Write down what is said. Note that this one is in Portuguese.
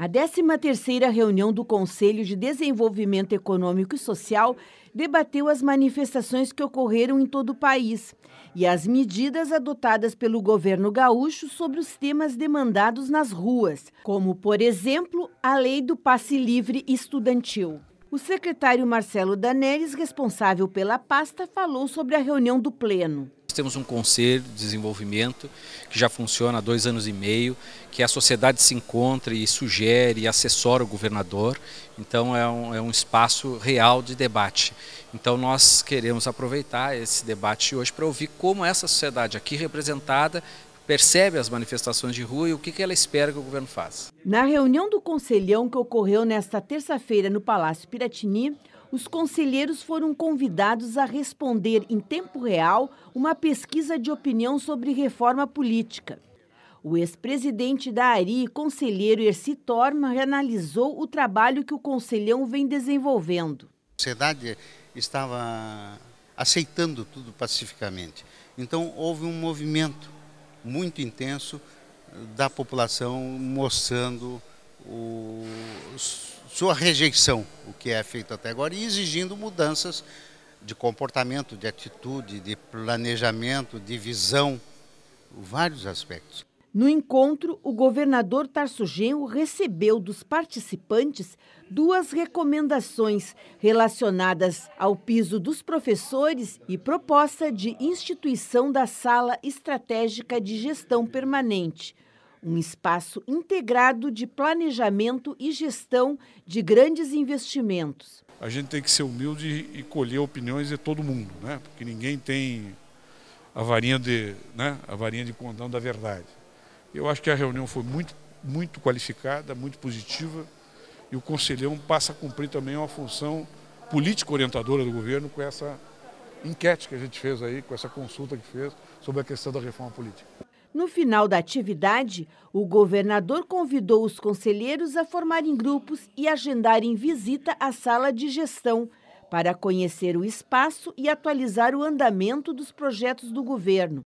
A 13ª reunião do Conselho de Desenvolvimento Econômico e Social debateu as manifestações que ocorreram em todo o país e as medidas adotadas pelo governo gaúcho sobre os temas demandados nas ruas, como, por exemplo, a lei do passe livre estudantil. O secretário Marcelo Daneres, responsável pela pasta, falou sobre a reunião do Pleno temos um conselho de desenvolvimento que já funciona há dois anos e meio, que a sociedade se encontra e sugere e assessora o governador. Então é um, é um espaço real de debate. Então nós queremos aproveitar esse debate hoje para ouvir como essa sociedade aqui representada percebe as manifestações de rua e o que ela espera que o governo faça. Na reunião do Conselhão que ocorreu nesta terça-feira no Palácio Piratini, os conselheiros foram convidados a responder em tempo real uma pesquisa de opinião sobre reforma política. O ex-presidente da ARI, conselheiro Erci Torma, analisou o trabalho que o conselhão vem desenvolvendo. A sociedade estava aceitando tudo pacificamente. Então houve um movimento muito intenso eh, da população mostrando o, sua rejeição que é feito até agora e exigindo mudanças de comportamento, de atitude, de planejamento, de visão, vários aspectos. No encontro, o governador Tarso Genro recebeu dos participantes duas recomendações relacionadas ao piso dos professores e proposta de instituição da Sala Estratégica de Gestão Permanente um espaço integrado de planejamento e gestão de grandes investimentos. A gente tem que ser humilde e colher opiniões de todo mundo, né? porque ninguém tem a varinha de, né? a varinha de condão da verdade. Eu acho que a reunião foi muito, muito qualificada, muito positiva, e o conselhão passa a cumprir também uma função política orientadora do governo com essa enquete que a gente fez aí, com essa consulta que fez sobre a questão da reforma política. No final da atividade, o governador convidou os conselheiros a formarem grupos e agendarem visita à sala de gestão para conhecer o espaço e atualizar o andamento dos projetos do governo.